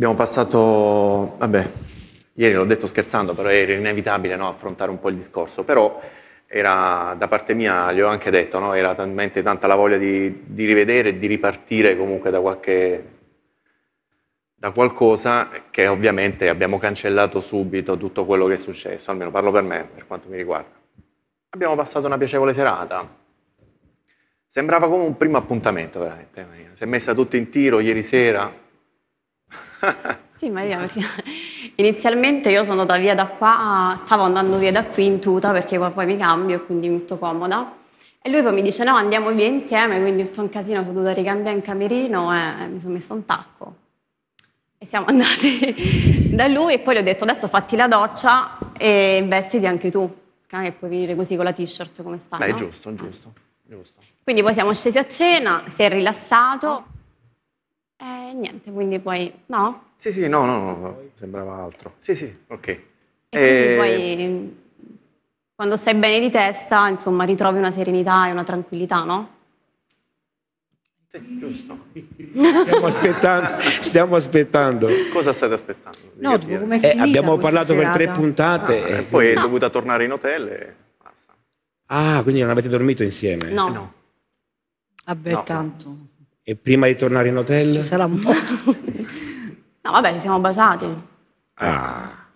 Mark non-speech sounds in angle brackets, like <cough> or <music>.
Abbiamo passato, vabbè, ieri l'ho detto scherzando, però era inevitabile no, affrontare un po' il discorso, però era, da parte mia, gli ho anche detto, no, era talmente tanta la voglia di, di rivedere e di ripartire comunque da, qualche, da qualcosa che ovviamente abbiamo cancellato subito tutto quello che è successo, almeno parlo per me, per quanto mi riguarda. Abbiamo passato una piacevole serata, sembrava come un primo appuntamento veramente, si è messa tutto in tiro ieri sera, sì, ma io perché <laughs> inizialmente io sono andata via da qua, stavo andando via da qui in tuta perché poi mi cambio e quindi molto comoda. E lui poi mi dice no, andiamo via insieme, quindi tutto un casino, ho dovuto ricambiare in camerino e mi sono messa un tacco. E siamo <laughs> andati da lui e poi gli ho detto adesso fatti la doccia e vestiti anche tu, che puoi venire così con la t-shirt come sta. Beh, no? giusto, giusto, giusto. Quindi poi siamo scesi a cena, si è rilassato. Eh, niente, quindi poi... No? Sì, sì, no, no, no, sembrava altro. Sì, sì, ok. E, e... quindi eh, poi, quando stai bene di testa, insomma, ritrovi una serenità e una tranquillità, no? Sì, giusto. Stiamo aspettando, stiamo aspettando. Cosa state aspettando? No, come è eh, abbiamo parlato serata? per tre puntate. Ah, e poi no. è dovuta tornare in hotel e basta. Ah, quindi non avete dormito insieme? No. no. Vabbè, no. tanto. E prima di tornare in hotel? Ci sarà un po'. <laughs> no, vabbè, ci siamo baciati. Ah.